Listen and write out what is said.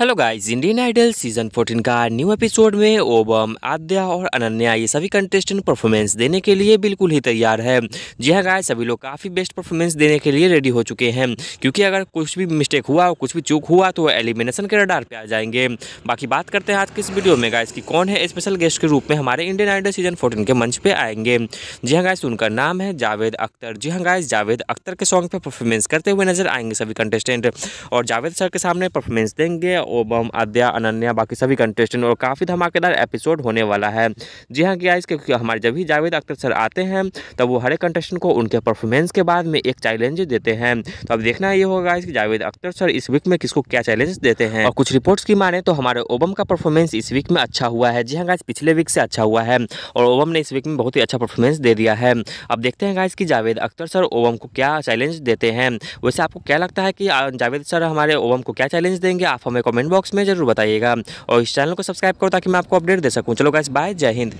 hello guys Indian Idol season 14 का new episode में ओबम आद्या और अनन्या ये सभी कंटेस्टेंट परफॉर्मेंस देने के लिए बिल्कुल ही तैयार है जी हाँ गाय सभी लोग काफ़ी बेस्ट परफॉर्मेंस देने के लिए रेडी हो चुके हैं क्योंकि अगर कुछ भी मिस्टेक हुआ और कुछ भी चूक हुआ तो एलिमिनेशन के रडार पर आ जाएंगे बाकी बात करते हैं आज के इस वीडियो में गाइस की कौन है स्पेशल गेस्ट के रूप में हमारे इंडियन आइडल सीजन फोर्टीन के मंच पर आएंगे जी हाँ गाइस उनका नाम है जावेद अख्तर जी हाँ गाइस जावेद अख्तर के सॉन्ग परफॉर्मेंस करते हुए नजर आएंगे सभी कंटेस्टेंट और जावेद सर के सामने परफॉर्मेंस देंगे ओबम आद्या अनन्या बाकी सभी कंटेस्टेंट और काफ़ी धमाकेदार एपिसोड होने वाला है जी हाँ क्या इसके हमारे जब भी जावेद अख्तर सर आते हैं तब वो हर एक कंटेस्टेंट को उनके परफॉर्मेंस के बाद में एक चैलेंज देते हैं तो अब देखना ये होगा कि जावेद अख्तर सर इस वीक में किसको क्या चैलेंज देते हैं और कुछ रिपोर्ट्स की माने तो हमारे ओबम का परफॉर्मेंस इस वीक में अच्छा हुआ है जी हाँ गाइज पिछले वीक से अच्छा हुआ है और ओबम ने इस वीक में बहुत ही अच्छा परफॉर्मेंस दे दिया है अब देखते हैं गाइज कि जावेद अख्तर सर ओवम को क्या चैलेंज देते हैं वैसे आपको क्या लगता है कि जावेद सर हमारे ओवम को क्या चैलेंज देंगे आप हमें कमेंट कमेंट बॉक्स में जरूर बताइएगा और इस चैनल को सब्सक्राइब करो ताकि मैं आपको अपडेट दे सकूँ चलो गाइस बाय जय हिंद